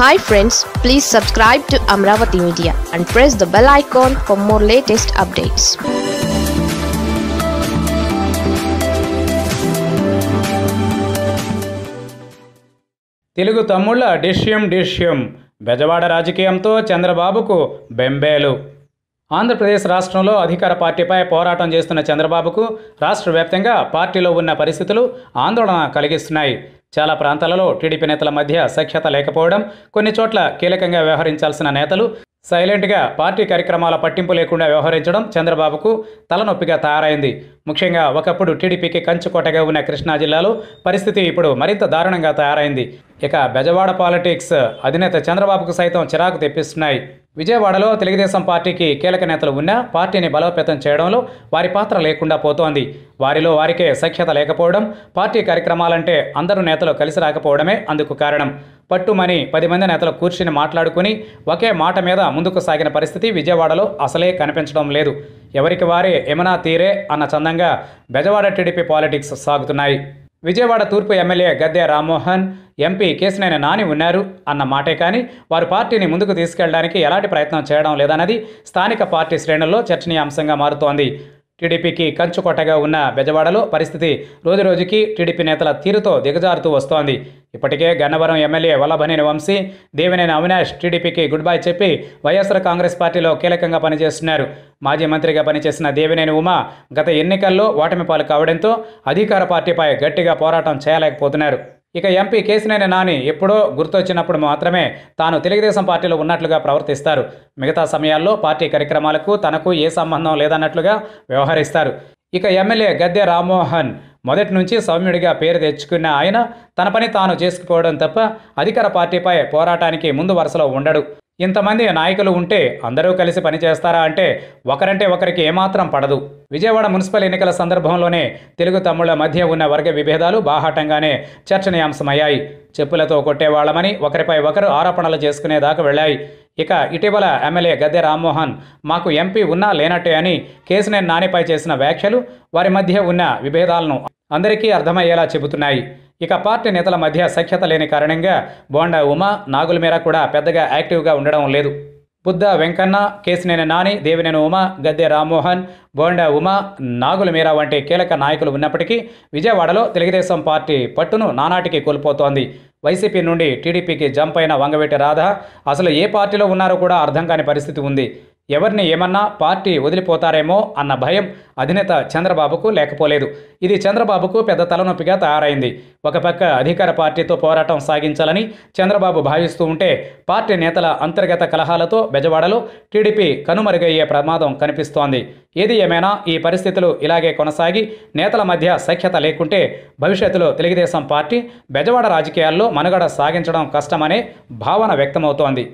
hi friends please subscribe to Amaravati media and press the bell icon for more latest updates Telugu తమ్ముళ్ళ డిష్యం డిష్యం బెజవాడ రాజకీయంతో చంద్రబాబుకు బెంబేలు ఆంధ్రప్రదేశ్ రాష్ట్రంలో అధికార పార్టీపై పోరాటం చేస్తున్న చంద్రబాబుకు రాష్ట్ర వ్యాప్తంగా పార్టీలో ఉన్న పరిస్థితులు ఆందోళన కలిగిస్తున్నాయి చాలా ప్రాంతాలలో టీడీపీ నేతల మధ్య సఖ్యత లేకపోవడం కొన్ని చోట్ల కీలకంగా వ్యవహరించాల్సిన నేతలు సైలెంట్గా పార్టీ కార్యక్రమాల పట్టింపు లేకుండా వ్యవహరించడం చంద్రబాబుకు తలనొప్పిగా తయారైంది ముఖ్యంగా ఒకప్పుడు టీడీపీకి కంచుకోటగా ఉన్న కృష్ణా జిల్లాలో పరిస్థితి ఇప్పుడు మరింత దారుణంగా తయారైంది ఇక బెజవాడ పాలిటిక్స్ అధినేత చంద్రబాబుకు సైతం చిరాకు తెప్పిస్తున్నాయి విజయవాడలో తెలుగుదేశం పార్టీకి కీలక నేతలు ఉన్నా పార్టీని బలోపేతం చేయడంలో వారి పాత్ర లేకుండా పోతోంది వారిలో వారికే సఖ్యత లేకపోవడం పార్టీ కార్యక్రమాలంటే అందరూ నేతలు కలిసి రాకపోవడమే అందుకు కారణం పట్టుమని పది మంది నేతలు కూర్చుని మాట్లాడుకుని ఒకే మాట మీద ముందుకు సాగిన పరిస్థితి విజయవాడలో అసలే కనిపించడం లేదు ఎవరికి వారే యమునా తీరే అన్న చందంగా బెజవాడ టీడీపీ పాలిటిక్స్ సాగుతున్నాయి విజయవాడ తూర్పు ఎమ్మెల్యే గద్దె రామ్మోహన్ ఎంపీ కేసినేని నాని ఉన్నారు అన్న మాటే కానీ వారు పార్టీని ముందుకు తీసుకెళ్లడానికి ఎలాంటి ప్రయత్నం చేయడం లేదన్నది స్థానిక పార్టీ శ్రేణుల్లో చర్చనీయాంశంగా మారుతోంది టీడీపీకి కంచుకొట్టగా ఉన్న బెజవాడలో పరిస్థితి రోజురోజుకి టీడీపీ నేతల తీరుతో దిగజారుతూ వస్తోంది ఇప్పటికే గన్నవరం ఎమ్మెల్యే వల్లభనేని వంశీ దేవినేని అవినాష్ టీడీపీకి గుడ్ బై చెప్పి వైఎస్ఆర్ కాంగ్రెస్ పార్టీలో కీలకంగా పనిచేస్తున్నారు మాజీ మంత్రిగా పనిచేసిన దేవినేని ఉమా గత ఎన్నికల్లో ఓటమి పాలు కావడంతో అధికార పార్టీపై గట్టిగా పోరాటం చేయలేకపోతున్నారు ఇక ఎంపీ కేసినేని నాని ఎప్పుడో గుర్తొచ్చినప్పుడు మాత్రమే తాను తెలుగుదేశం పార్టీలో ఉన్నట్లుగా ప్రవర్తిస్తారు మిగతా సమయాల్లో పార్టీ కార్యక్రమాలకు తనకు ఏ సంబంధం లేదన్నట్లుగా వ్యవహరిస్తారు ఇక ఎమ్మెల్యే గద్దె రామ్మోహన్ మొదటి నుంచి సౌమ్యుడిగా పేరు తెచ్చుకున్న ఆయన తన పని తాను చేసుకుపోవడం తప్ప అధికార పార్టీపై పోరాటానికి ముందు వరుసలో ఉండడు ఇంతమంది నాయకులు ఉంటే అందరూ కలిసి పనిచేస్తారా అంటే ఒకరంటే ఒకరికి ఏమాత్రం పడదు విజయవాడ మున్సిపల్ ఎన్నికల సందర్భంలోనే తెలుగు తమ్ముళ్ల మధ్య ఉన్న వర్గ విభేదాలు బాహాటంగానే చర్చనీయాంశమయ్యాయి చెప్పులతో కొట్టేవాళ్లమని ఒకరిపై ఒకరు ఆరోపణలు చేసుకునేదాకా వెళ్ళాయి ఇక ఇటీవల ఎమ్మెల్యే గద్దె రామ్మోహన్ మాకు ఎంపీ ఉన్నా లేనట్టే అని కేసినేని నానిపై చేసిన వ్యాఖ్యలు వారి మధ్య ఉన్న విభేదాలను అందరికీ అర్థమయ్యేలా చెబుతున్నాయి ఇక పార్టీ నేతల మధ్య సఖ్యత లేని కారణంగా బోండా ఉమా మీర కూడా పెద్దగా యాక్టివ్గా ఉండడం లేదు బుద్ధ వెంకన్న కేసినేని నాని దేవినేని ఉమా గద్దె రామ్మోహన్ బోండా ఉమా మీరా వంటి కీలక నాయకులు ఉన్నప్పటికీ విజయవాడలో తెలుగుదేశం పార్టీ పట్టును నానాటికి కోల్పోతోంది వైసీపీ నుండి టీడీపీకి జంప్ అయిన వంగవేటి రాధ అసలు ఏ పార్టీలో ఉన్నారో కూడా అర్థం కాని పరిస్థితి ఉంది ఎవరిని ఏమన్నా పార్టీ వదిలిపోతారేమో అన్న భయం అధినేత చంద్రబాబుకు లేకపోలేదు ఇది చంద్రబాబుకు పెద్ద తలనొప్పిగా తయారైంది ఒక పక్క అధికార పార్టీతో పోరాటం సాగించాలని చంద్రబాబు భావిస్తూ ఉంటే పార్టీ నేతల అంతర్గత కలహాలతో బెజవాడలో టీడీపీ కనుమరుగయ్యే ప్రమాదం కనిపిస్తోంది ఏది ఏమైనా ఈ పరిస్థితులు ఇలాగే కొనసాగి నేతల మధ్య సఖ్యత లేకుంటే భవిష్యత్తులో తెలుగుదేశం పార్టీ బెజవాడ రాజకీయాల్లో మనుగడ సాగించడం కష్టమనే భావన వ్యక్తమవుతోంది